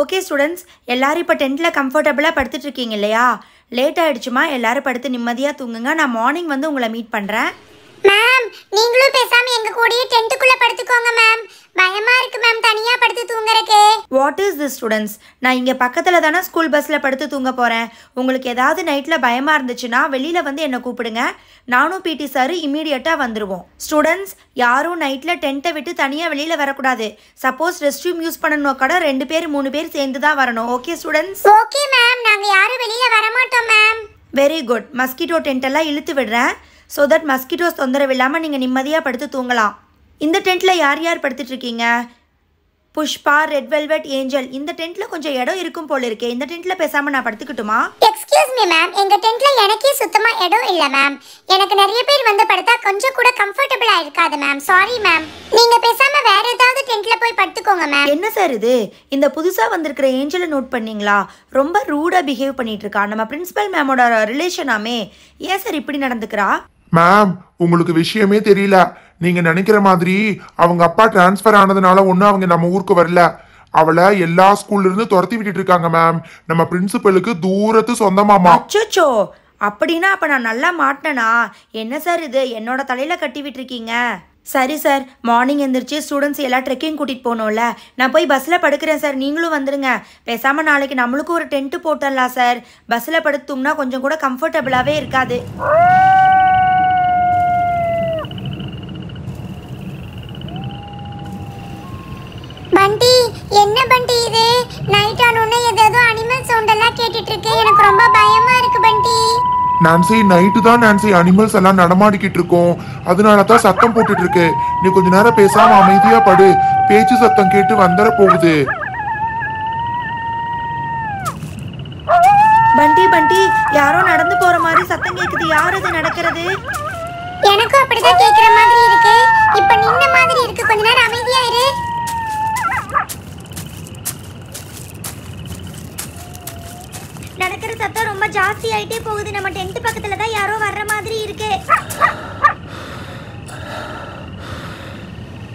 okay students எல்லோரும் இப்போ டென்த்தில் கம்ஃபர்டபுளாக இருக்கீங்க இல்லையா லேட் ஆகிடுச்சுமா எல்லோரும் படுத்து நிம்மதியாக தூங்குங்க நான் மார்னிங் வந்து உங்களை மீட் பண்ணுறேன் நீங்களும் பேசாம எங்க கூடயே டென்ட்டுக்குள்ள படுத்துக்கோங்க மேம் பயமா இருக்கு மேம் தனியா படுத்து தூங்குறக்கே வாட் இஸ் தி ஸ்டூடெண்ட்ஸ் நான் இங்க பக்கத்துல தானே ஸ்கூல் பஸ்ல படுத்து தூங்க போறேன் உங்களுக்கு ஏதாவது நைட்ல பயமா இருந்துச்சுன்னா வெளியில வந்து என்ன கூப்பிடுங்க நானும் பிடி சார் இமீடியட்டா வந்துருவோம் ஸ்டூடெண்ட்ஸ் யாரும் நைட்ல டென்ட்டை விட்டு தனியா வெளியில வரக்கூடாது சப்போஸ் ரெஸ்ட் ரூம் யூஸ் பண்ணணும் கூட ரெண்டு பேர் மூணு பேர் சேர்ந்து தான் வரணும் ஓகே ஸ்டூடெண்ட்ஸ் ஓகே மேம் நாங்க யாரும் வெளியில வர மாட்டோம் ma'am very good mosquito tent எல்லாம் இழுத்து விடுறேன் ஸோ தட் மஸ்கிட்டோஸ் தொந்தரவு இல்லாமல் நீங்கள் நிம்மதியாக படுத்து தூங்கலாம் இந்த டென்ட்டில் யார் யார் படுத்துட்ருக்கீங்க புஷ்பா ரெட் வெல்வெட் ஏஞ்சல் இந்த டென்ட்டில் கொஞ்சம் இடம் இருக்கும் போல் இருக்கே இந்த டென்ட்டில் பேசாமல் நான் படுத்துக்கிட்டுமா எக்ஸ்கியூஸ் மீ மேம் எங்கள் டென்ட்டில் எனக்கே சுத்தமாக இடம் இல்லை மேம் எனக்கு நிறைய பேர் வந்து படுத்தா கொஞ்சம் கூட கம்ஃபர்டபுளாக இருக்காது மேம் சாரி மேம் நீங்கள் பேசாமல் வேற ஏதாவது டென்ட்டில் போய் படுத்துக்கோங்க மேம் என்ன சார் இது இந்த புதுசாக வந்திருக்கிற ஏஞ்சலை நோட் பண்ணீங்களா ரொம்ப ரூடாக பிஹேவ் பண்ணிட்டு இருக்கா நம்ம பிரின்சிபல் மேமோட ரிலேஷனாமே ஏன் சார் இப்படி நடந்துக்கிறா மேம் உங்களுக்கு விஷயமே தெரியல நீங்க நினைக்கிற மாதிரி அவங்க அப்பா டிரான்ஸ்ஃபர் ஆனதுனால ஒன்றும் அவங்க நம்ம ஊருக்கு வரல அவளை எல்லா ஸ்கூல்ல இருந்து துரத்தி விட்டுட்டு இருக்காங்க மேம் நம்ம பிரின்சிபலுக்கு தூரத்து சொந்தமாமா அச்சோ அப்படின்னா அப்ப நான் நல்லா மாட்டேனா என்ன சார் இது என்னோட தலையில கட்டி விட்டுருக்கீங்க சரி சார் மார்னிங் எந்திரிச்சு ஸ்டூடெண்ட்ஸ் எல்லாம் ட்ரெக்கிங் கூட்டிகிட்டு போகணும்ல நான் போய் பஸ்ஸில் படுக்கிறேன் சார் நீங்களும் வந்துருங்க பேசாமல் நாளைக்கு நம்மளுக்கும் ஒரு டென்ட்டு போட்டுடலாம் சார் பஸ்ஸில் படுத்தோம்னா கொஞ்சம் கூட கம்ஃபர்டபுளாகவே இருக்காது பண்டி என்ன பண்டி இது நைட் ஆனோனே ஏதேதோ அனிமல் சவுண்ட் எல்லாம் கேட்டுட்டு இருக்கு எனக்கு ரொம்ப பயமா இருக்கு பண்டி நான்சி நைட்டு தான் நான்சி அனிமல்ஸ் எல்லாம் நடமாடிக்கிட்டு இருக்கோம் அதனால தான் சத்தம் போட்டுட்டு இருக்கு நீ கொஞ்ச நேரம் பேசாம அமைதியா படு பேச்சு சத்தம் கேட்டு வந்துட போகுது பண்டி பண்டி யாரோ நடந்து போற மாதிரி சத்தம் கேக்குது யார் அது நடக்கிறது எனக்கும் அப்படிதான் கேக்குற மாதிரி இருக்கு இப்ப நின்ன மாதிரி இருக்கு கொஞ்ச நேரம் அமைதியா இரு பேசுற சத்தம் ரொம்ப ஜாஸ்தி ஆயிட்டே போகுது நம்ம டென்ட் பக்கத்துல தான் யாரோ வர்ற மாதிரி இருக்கு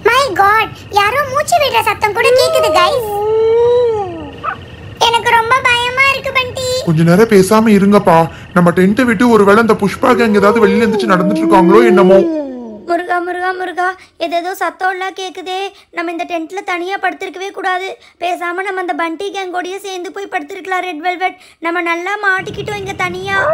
மை காட் யாரோ மூச்சு விடுற சத்தம் கூட கேக்குது गाइस எனக்கு ரொம்ப பயமா இருக்கு பண்டி கொஞ்ச நேரம் பேசாம இருங்கப்பா நம்ம டென்ட் விட்டு ஒருவேளை அந்த புஷ்பாக கேங் ஏதாவது வெளியில இருந்துச்சு நடந்துட்டு இருக்காங்களோ என்னமோ முருகா முருகா முருகா ஏதேதோ சத்தம்லாம் கேட்குதே நம்ம இந்த டென்ட்டில் தனியாக படுத்திருக்கவே கூடாது பேசாமல் நம்ம அந்த பண்டி கேங்கோடையே சேர்ந்து போய் படுத்திருக்கலாம் ரெட் வெல்வெட் நம்ம நல்லா மாட்டிக்கிட்டோம் இங்கே தனியாக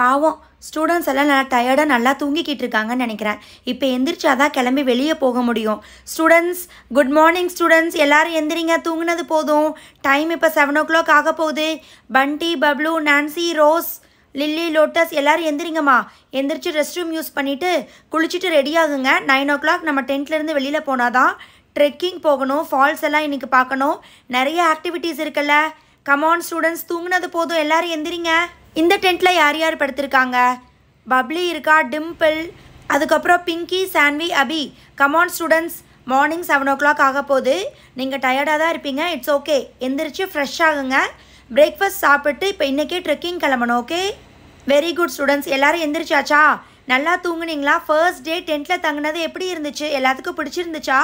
பாவம் ஸ்டூடெண்ட்ஸ் எல்லாம் நல்லா டயர்டாக நல்லா தூங்கிக்கிட்டு இருக்காங்கன்னு நினைக்கிறேன் இப்போ எந்திரிச்சா தான் கிளம்பி வெளியே போக முடியும் ஸ்டூடெண்ட்ஸ் குட் மார்னிங் ஸ்டூடெண்ட்ஸ் எல்லோரும் எந்திரிங்க தூங்கினது போதும் டைம் இப்போ செவன் ஓ கிளாக் ஆக போகுது Bunty Bablu Nancy Rose Lily Lotus எல்லோரும் எந்திரிங்கம்மா எந்திரிச்சு ரெஸ்ட் ரூம் யூஸ் பண்ணிவிட்டு குளிச்சுட்டு ரெடி ஆகுங்க நைன் ஓ கிளாக் நம்ம டென்ட்லேருந்து வெளியில் போனால் தான் ட்ரெக்கிங் போகணும் ஃபால்ஸ் எல்லாம் இன்றைக்கி பார்க்கணும் நிறைய ஆக்டிவிட்டீஸ் இருக்குல்ல கமான் ஸ்டூடெண்ட்ஸ் தூங்கினது போதும் எல்லோரும் எந்திரிங்க இந்த டென்ட்டில் யார் யார் படுத்திருக்காங்க பப்ளி இருக்கா டிம்பிள் அதுக்கப்புறம் Pinky Saanvi Abhi come on students morning seven o'clock ஆக போகுது நீங்கள் டயர்டாக தான் இருப்பீங்க இட்ஸ் ஓகே எந்திரிச்சு ஃப்ரெஷ் ஆகுங்க பிரேக்ஃபாஸ்ட் சாப்பிட்டு இப்போ இன்றைக்கே ட்ரெக்கிங் கிளம்பணும் ஓகே வெரி குட் ஸ்டூடெண்ட்ஸ் எல்லோரும் எந்திரிச்சாச்சா நல்லா தூங்குனீங்களா ஃபர்ஸ்ட் டே டென்ட்ல தங்கினது எப்படி இருந்துச்சு எல்லாத்துக்கும் பிடிச்சிருந்துச்சா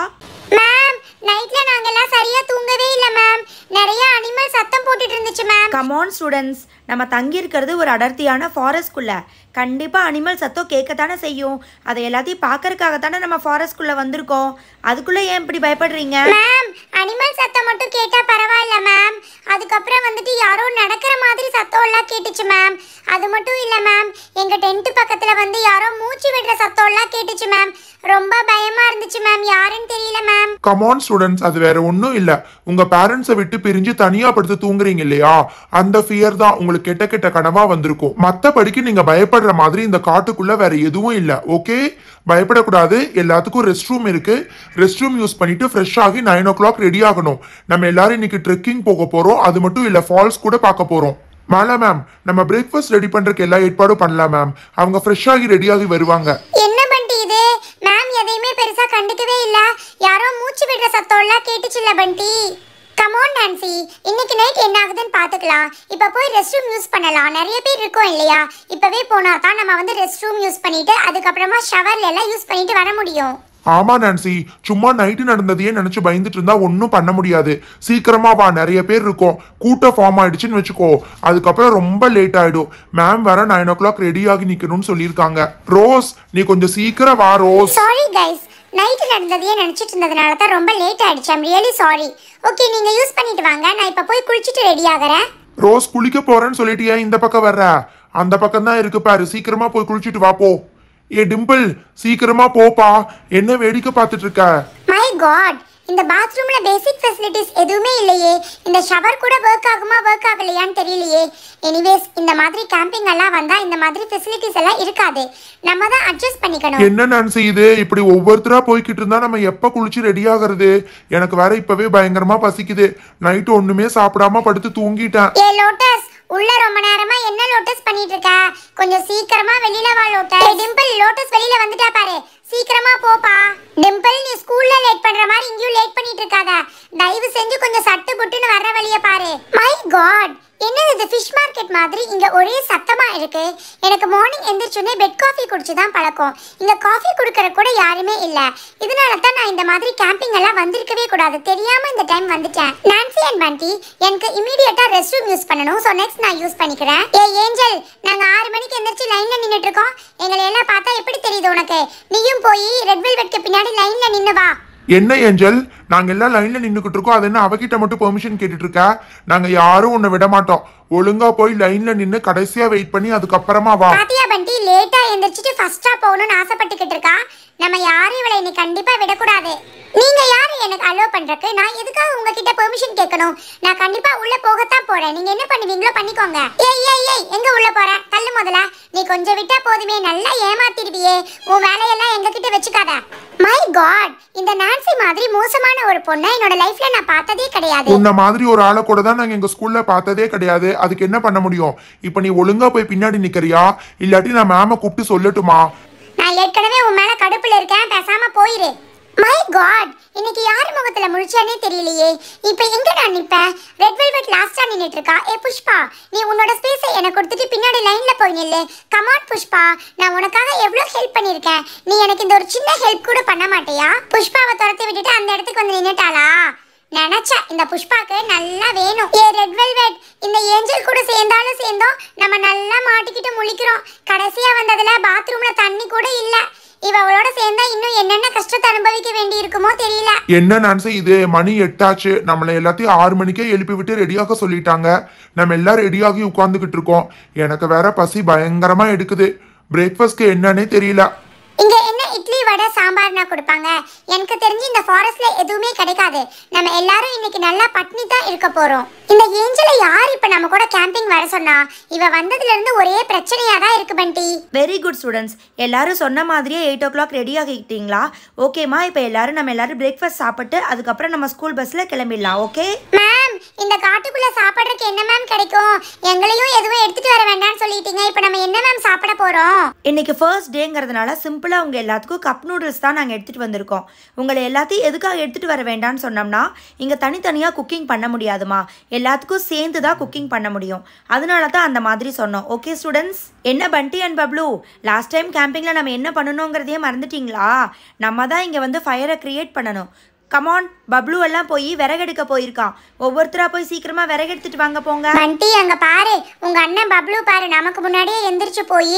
மேம் நைட்ல நாங்க எல்லாம் சரியா தூங்கவே இல்ல மேம் நிறைய அனிமல் சத்தம் போட்டுட்டு இருந்துச்சு மேம் கம் ஆன் ஸ்டூடண்ட்ஸ் நம்ம தங்கி இருக்கிறது ஒரு அடர்த்தியான ஃபாரஸ்ட் குள்ள கண்டிப்பாக அனிமல் சத்தம் கேட்கத்தானே செய்யும் அதை எல்லாத்தையும் பார்க்கறதுக்காக தானே நம்ம ஃபாரஸ்ட்குள்ளே வந்திருக்கோம் அதுக்குள்ளே ஏன் இப்படி பயப்படுறீங்க மேம் அனிமல் சத்தம் மட்டும் கேட்டால் பரவாயில்ல மேம் அதுக்கப்புறம் வந்துட்டு யாரோ நடக்கிற மாதிரி சத்தம் எல்லாம் கேட்டுச்சு மேம் அது மட்டும் இல்லை மேம் எங்கள் டென்ட்டு பக்கத்தில் வந்து யாரோ மூச்சு விடுற சத்தம் எல்லாம் கேட்டுச்சு மேம் ரொம்ப பயமாக இருந்துச்சு மேம் யாருன்னு தெரியல மேம் கமான் ஸ்டூடெண்ட்ஸ் அது வேற ஒன்றும் இல்லை உங்கள் பேரண்ட்ஸை விட்டு பிரிஞ்சு தனியாக படுத்து தூங்குறீங்க இல்லையா அந்த ஃபியர் தான் உங்களுக்கு கெட்ட கெட்ட கனவாக வந்திருக்கும் மற்றபடிக்கு நீங்கள் பயப்பட பயப்படுற மாதிரி இந்த காட்டுக்குள்ள வேற எதுவும் இல்லை ஓகே பயப்படக்கூடாது எல்லாத்துக்கும் ரெஸ்ட் ரூம் இருக்கு ரெஸ்ட் ரூம் யூஸ் பண்ணிட்டு ஃப்ரெஷ் ஆகி நைன் ஓ கிளாக் ரெடி ஆகணும் நம்ம எல்லாரும் இன்னைக்கு ட்ரெக்கிங் போக போறோம் அது மட்டும் இல்லை ஃபால்ஸ் கூட பார்க்க போறோம் மாலா மேம் நம்ம பிரேக்ஃபாஸ்ட் ரெடி பண்றதுக்கு எல்லா ஏற்பாடும் பண்ணலாம் மேம் அவங்க ஃப்ரெஷ் ஆகி ரெடி ஆகி வருவாங்க என்ன பண்டி மேம் எதையுமே பெருசா கண்டுக்கவே இல்ல யாரோ மூச்சு விடுற சத்தம் எல்லாம் கேட்டுச்சுல்ல பண்டி கமோன் நான்சி இன்னைக்கு நைட் என்ன ஆகுதுன்னு பார்த்துக்கலாம் இப்போ போய் ரெஸ்ட் ரூம் யூஸ் பண்ணலாம் நிறைய பேர் இருக்கோம் இல்லையா இப்போவே போனால் தான் நம்ம வந்து ரெஸ்ட் ரூம் யூஸ் பண்ணிட்டு அதுக்கப்புறமா ஷவர்ல எல்லாம் யூஸ் பண்ணிட்டு வர முடியும் ஆமா நான்சி சும்மா நைட்டு நடந்ததையே நினைச்சு பயந்துட்டு இருந்தா ஒன்றும் பண்ண முடியாது சீக்கிரமா வா நிறைய பேர் இருக்கும் கூட்டம் ஃபார்ம் ஆயிடுச்சுன்னு வச்சுக்கோ அதுக்கப்புறம் ரொம்ப லேட் ஆயிடும் மேம் வர நைன் ஓ கிளாக் ரெடி ஆகி நிக்கணும்னு சொல்லியிருக்காங்க ரோஸ் நீ கொஞ்சம் சீக்கிரம் வா ரோஸ் சாரி கைஸ் நைட்டு நடந்ததையே நினச்சிட்டு இருந்ததுனால தான் ரொம்ப லேட் ஆகிடுச்சு ஐம் ரியலி சாரி ஓகே நீங்கள் யூஸ் பண்ணிட்டு வாங்க நான் இப்போ போய் குளிச்சுட்டு ரெடி ஆகிறேன் ரோஸ் குளிக்க போறேன்னு சொல்லிட்டியா இந்த பக்கம் வர்ற அந்த பக்கம் தான் இருக்கு பாரு சீக்கிரமா போய் குளிச்சுட்டு வா போ ஏ டிம்பிள் சீக்கிரமா போப்பா என்ன வேடிக்கை பார்த்துட்டு இருக்க மை காட் இந்த பாத்ரூம்ல பேசிக் ஃபெசிலிட்டிஸ் எதுவுமே இல்லையே இந்த ஷவர் கூட ஒர்க் ஆகுமா ஒர்க் ஆகலையான்னு தெரியலையே எனிவேஸ் இந்த மாதிரி கேம்பிங் எல்லாம் வந்தா இந்த மாதிரி ஃபெசிலிட்டிஸ் எல்லாம் இருக்காது நம்ம தான் அட்ஜஸ்ட் பண்ணிக்கணும் என்ன நான் செய்யுது இப்படி ஒவ்வொருத்தரா போய்கிட்டு இருந்தா நம்ம எப்ப குளிச்சு ரெடி ஆகுறது எனக்கு வேற இப்பவே பயங்கரமா பசிக்குது நைட் ஒண்ணுமே சாப்பிடாம படுத்து தூங்கிட்டேன் ஏ லோட்டஸ் உள்ள ரொம்ப நேரமா என்ன லோட்டஸ் பண்ணிட்டு இருக்கா கொஞ்சம் சீக்கிரமா வெளியில வா லோட்டஸ் டிம்பிள் லோட்டஸ் வெளியில வந்துட்டா பாரு சீக்கிரமா போப்பா டிம்பிள் நீ ஸ்கூல்ல லேட் பண்ற மாதிரி இங்கேயும் லேட் பண்ணிட்டு இருக்காத தயவு செஞ்சு கொஞ்சம் சட்டு புட்டுன்னு வர்ற வழிய பாரு மை காட் என்னது இது ஃபிஷ் மார்க்கெட் மாதிரி இங்கே ஒரே சத்தமாக இருக்குது எனக்கு மார்னிங் எந்திரிச்சுன்னே பெட் காஃபி குடிச்சு தான் பழக்கம் இங்கே காஃபி கொடுக்குற கூட யாருமே இல்லை இதனால தான் நான் இந்த மாதிரி கேம்பிங் எல்லாம் வந்திருக்கவே கூடாது தெரியாமல் இந்த டைம் வந்துட்டேன் நான்சி அண்ட் மண்டி எனக்கு இமீடியட்டாக ரெஸ்ட் ரூம் யூஸ் பண்ணணும் ஸோ நெக்ஸ்ட் நான் யூஸ் பண்ணிக்கிறேன் ஏ ஏஞ்சல் நாங்கள் ஆறு மணிக்கு எந்திரிச்சு லைனில் நின்றுட்டு இருக்கோம் எங்களை எல்லாம் பார்த்தா எப்படி தெரியுது உனக்கு நீயும் போய் ரெட் வெல்வெட்க்கு பின்னாடி லைனில் நின்றுவா வா என்ன ஏஞ்சல் நாங்க எல்லாம் லைன்ல நின்றுக்கிட்டு இருக்கோம் அது என்ன அவகிட்ட மட்டும் பெர்மிஷன் கேட்டுட்டு இருக்கா நாங்க யாரும் உன்னை விட மாட்டோம் ஒழுங்கா போய் லைன்ல நின்னு கடைசியா வெயிட் பண்ணி அதுக்கப்புறமா வா பாத்தியா பண்டி லேட்டா எந்திரிச்சிட்டு ஃபர்ஸ்டா போகணும்னு ஆசைப்பட்டுக்கிட்டு இருக்கா நம்ம யாரும் இவளை இன்னைக்கு கண்டிப்பா விடக்கூடாது நீங்க யாரு எனக்கு அலோ பண்றக்கு நான் எதுக்காக உங்ககிட்ட பெர்மிஷன் கேட்கணும் நான் கண்டிப்பா உள்ள போகத்தான் போறேன் நீங்க என்ன பண்ணுவீங்களோ பண்ணிக்கோங்க ஏய் ஏய் ஏய் எங்க உள்ள போற தள்ளு முதல்ல நீ கொஞ்சம் விட்டா போதுமே நல்லா ஏமாத்திடுவியே உன் வேலையெல்லாம் எங்க கிட்ட வச்சுக்காத மை காட் இந்த நான்சி மாதிரி மோசமான ஒரு பொண்ணை என்னோட லைஃப்ல நான் பார்த்ததே கிடையாது உன்ன மாதிரி ஒரு ஆளை கூட தான் நாங்க எங்க ஸ்கூல்ல பார்த்ததே கிடையாது அதுக்கு என்ன பண்ண முடியும் இப்போ நீ ஒழுங்கா போய் பின்னாடி நிக்கறியா இல்லாட்டி நான் மேம கூப்பிட்டு சொல்லட்டுமா நான் ஏற்கனவே உன் மேல கடுப்புல இருக்கேன் பேசாம போயிரு மை காட் இன்னைக்கு யார் முகத்துல முழிச்சானே தெரியலையே இப்போ எங்க நான் நிப்பேன் ரெட் வெல்வெட் லாஸ்டா நின்னுட்டு இருக்கா ஏ புஷ்பா நீ உன்னோட ஸ்பேஸை எனக்கு கொடுத்துட்டு பின்னாடி லைன்ல போய் நில்லு கமான் புஷ்பா நான் உனக்காக எவ்வளோ ஹெல்ப் பண்ணியிருக்கேன் நீ எனக்கு இந்த ஒரு சின்ன ஹெல்ப் கூட பண்ண மாட்டியா புஷ்பாவை துரத்தி விட்டுட்டு அந்த இடத்துக்கு வந்து நின்னுட்டாளா நினைச்சா இந்த புஷ்பாக்கு நல்லா வேணும் ஏ ரெட் வெல்வெட் இந்த ஏஞ்சல் கூட சேர்ந்தாலும் சேர்ந்தோம் நம்ம நல்லா மாட்டிக்கிட்டு முழிக்கிறோம் கடைசியா வந்ததுல பாத்ரூம்ல தண்ணி கூட இல்லை இவளோட சேர்ந்தா இன்னும் என்னென்ன கஷ்டத்தை அனுபவிக்க வேண்டி இருக்குமோ தெரியல என்ன நான்சி இது மணி எட்டாச்சு நம்மளை எல்லாத்தையும் ஆறு மணிக்கே எழுப்பி விட்டு ரெடியாக சொல்லிட்டாங்க நம்ம எல்லாரும் ரெடியாகி உட்காந்துக்கிட்டு இருக்கோம் எனக்கு வேற பசி பயங்கரமா எடுக்குது பிரேக்ஃபாஸ்ட்க்கு என்னன்னே தெரியல இங்கே என்ன இட்லி வடை சாம்பார்னா கொடுப்பாங்க எனக்கு தெரிஞ்சு இந்த ஃபாரஸ்ட்ல எதுவுமே கிடைக்காது நம்ம எல்லாரும் இன்னைக்கு நல்லா பட்னி தான் இருக்க போறோம் இந்த ஏஞ்சல யார் இப்ப நம்ம கூட கேம்பிங் வர சொன்னா இவ வந்ததுல இருந்து ஒரே பிரச்சனையா தான் இருக்கு பண்டி வெரி குட் ஸ்டூடெண்ட்ஸ் எல்லாரும் சொன்ன மாதிரியே எயிட் ஓ கிளாக் ரெடி ஆகிட்டீங்களா ஓகேம்மா இப்போ எல்லாரும் நம்ம எல்லாரும் பிரேக்ஃபாஸ்ட் சாப்பிட்டு அதுக்கப்புறம் நம்ம ஸ்கூல் பஸ்ல கிளம்பிடலாம் ஓகே மேம் இந்த காட்டுக்குள்ள சாப்பிட்றதுக்கு என்ன மேம் கிடைக்கும் எங்களையும் எதுவும் எடுத்துட்டு வர வேண்டாம்னு சொல்லிட்டீங்க இப்போ நம்ம என்ன மேம் சாப்பிட போறோம் இன்னைக்கு ஃபர்ஸ்ட் டேங்கிறதுனால சிம்பிள் நார்மலாக அவங்க எல்லாத்துக்கும் கப் நூடுல்ஸ் தான் நாங்கள் எடுத்துகிட்டு வந்திருக்கோம் உங்களை எல்லாத்தையும் எதுக்காக எடுத்துகிட்டு வர வேண்டாம்னு சொன்னோம்னா இங்கே தனித்தனியாக குக்கிங் பண்ண முடியாதுமா எல்லாத்துக்கும் சேர்ந்து தான் குக்கிங் பண்ண முடியும் அதனால தான் அந்த மாதிரி சொன்னோம் ஓகே ஸ்டூடெண்ட்ஸ் என்ன Bunty and Bablu last time கேம்பிங்கில் நம்ம என்ன பண்ணணுங்கிறதையே மறந்துட்டிங்களா நம்ம தான் இங்கே வந்து ஃபயரை க்ரியேட் பண்ணணும் கமான் பப்ளு எல்லாம் போய் விறகெடுக்க போயிருக்கான் ஒவ்வொருத்தரா போய் சீக்கிரமா எடுத்துட்டு வாங்க போங்க பண்டி அங்க பாரு உங்க அண்ணன் பப்ளு பாரு நமக்கு முன்னாடியே எந்திரிச்சு போய்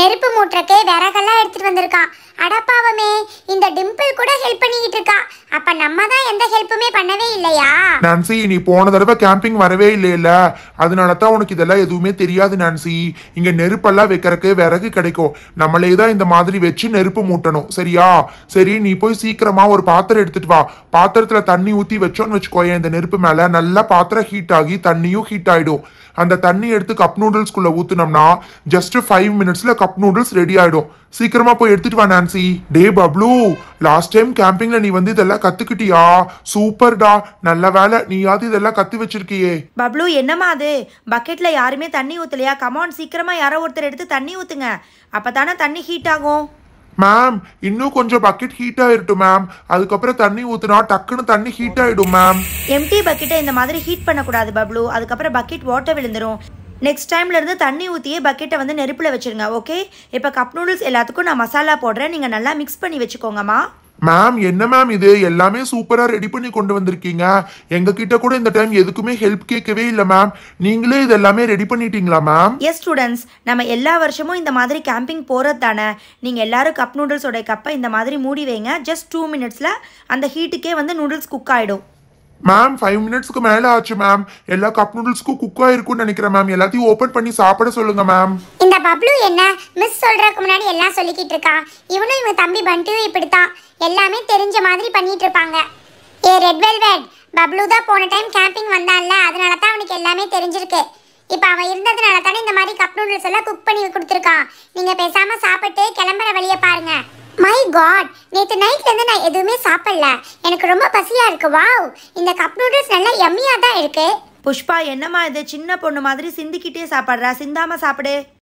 நெருப்பு மூட்டுறக்கு விறகெல்லாம் எடுத்துட்டு வந்திருக்கான் அடப்பாவமே இந்த டிம்பிள் கூட ஹெல்ப் பண்ணிக்கிட்டு இருக்கா அப்ப நம்ம தான் எந்த ஹெல்ப்புமே பண்ணவே இல்லையா நான்சி நீ போன தடவை கேம்பிங் வரவே இல்ல அதனால தான் உனக்கு இதெல்லாம் எதுவுமே தெரியாது நான்சி இங்க நெருப்பெல்லாம் வைக்கிறதுக்கு விறகு கிடைக்கும் நம்மளே தான் இந்த மாதிரி வச்சு நெருப்பு மூட்டணும் சரியா சரி நீ போய் சீக்கிரமா ஒரு பாத்திரம் எடுத்துட்டு வா பாத்திரத்தில் தண்ணி ஊற்றி வச்சோன்னு வச்சுக்கோயேன் இந்த நெருப்பு மேலே நல்லா பாத்திரம் ஹீட் ஆகி தண்ணியும் ஹீட் ஆகிடும் அந்த தண்ணி எடுத்து கப் நூடுல்ஸ்குள்ளே ஊற்றுனோம்னா ஜஸ்ட் ஃபைவ் மினிட்ஸில் கப் நூடுல்ஸ் ரெடி ஆகிடும் சீக்கிரமாக போய் எடுத்துகிட்டு வா நான்சி டே பப்ளு லாஸ்ட் டைம் கேம்பிங்கில் நீ வந்து இதெல்லாம் கற்றுக்கிட்டியா சூப்பர்டா நல்ல வேலை நீயாவது இதெல்லாம் கற்று வச்சிருக்கியே பப்ளு என்னம்மா அது பக்கெட்டில் யாருமே தண்ணி ஊற்றலையா கமான் சீக்கிரமாக யாரோ ஒருத்தர் எடுத்து தண்ணி ஊற்றுங்க அப்போ தானே தண்ணி ஹீட் ஆகும் மேம் இன்னும் கொஞ்சம் பக்கெட் ஹீட் ஆயிரட்டும் மேம் அதுக்கப்புறம் தண்ணி ஊத்துனா டக்குன்னு தண்ணி ஹீட் ஆயிடும் மேம் எம்டி பக்கெட்டை இந்த மாதிரி ஹீட் பண்ணக்கூடாது பப்ளு அதுக்கப்புறம் பக்கெட் ஓட்ட விழுந்துரும் நெக்ஸ்ட் டைம்ல இருந்து தண்ணி ஊற்றியே பக்கெட்டை வந்து நெருப்பில் வச்சிருங்க ஓகே இப்போ கப் நூடுல்ஸ் எல்லாத்துக்கும் நான் மசாலா போடுறேன் நீங்கள் நல்லா மிக்ஸ் பண்ணி வச்சுக்கோங்கம்மா மேம் என்ன மேம் இது எல்லாமே சூப்பராக ரெடி பண்ணி கொண்டு வந்திருக்கீங்க எங்ககிட்ட கூட இந்த டைம் எதுக்குமே ஹெல்ப் கேட்கவே இல்லை மேம் நீங்களே இது எல்லாமே ரெடி பண்ணிட்டீங்களா மேம் எஸ் ஸ்டூடெண்ட்ஸ் நம்ம எல்லா வருஷமும் இந்த மாதிரி கேம்பிங் போகிறது தானே நீங்கள் எல்லாரும் கப் நூடுல்ஸோட கப்பை இந்த மாதிரி மூடி வைங்க ஜஸ்ட் டூ மினிட்ஸில் அந்த ஹீட்டுக்கே வந்து நூடுல்ஸ் குக் ஆகிடும் மேம் ஃபைவ் மினிட்ஸ்க்கு மேலே ஆச்சு மேம் எல்லா கப் நூடுல்ஸ்க்கும் குக் இருக்கும்னு நினைக்கிறேன் மேம் எல்லாத்தையும் ஓப்பன் பண்ணி சாப்பிட சொல்லுங்க மேம் இந்த பப்ளு என்ன மிஸ் சொல்றதுக்கு முன்னாடி எல்லாம் சொல்லிக்கிட்டு இருக்கா இவனும் இவன் தம்பி பண்ணிட்டு இப்படித்தான் எல்லாமே தெரிஞ்ச மாதிரி பண்ணிட்டு இருப்பாங்க ஏ ரெட் வெல்வெட் பப்ளு தான் போன டைம் கேம்பிங் வந்தான்ல அதனால தான் அவனுக்கு எல்லாமே தெரிஞ்சிருக்கு இப்போ அவன் இருந்ததுனால தானே இந்த மாதிரி கப் நூடுல்ஸ் எல்லாம் குக் பண்ணி கொடுத்துருக்கான் நீங்கள் பேசாமல் சாப்பிட்டு கிளம்புற வழியை பாருங்கள் மை காட் நேற்று நைட்லேருந்து நான் எதுவுமே சாப்பிடல எனக்கு ரொம்ப பசியாக இருக்கு வாவ் இந்த கப் நூடுல்ஸ் நல்லா எம்மியாக தான் இருக்குது புஷ்பா என்னம்மா இது சின்ன பொண்ணு மாதிரி சிந்திக்கிட்டே சாப்பிட்றா சிந்தாமல் சாப்பிடு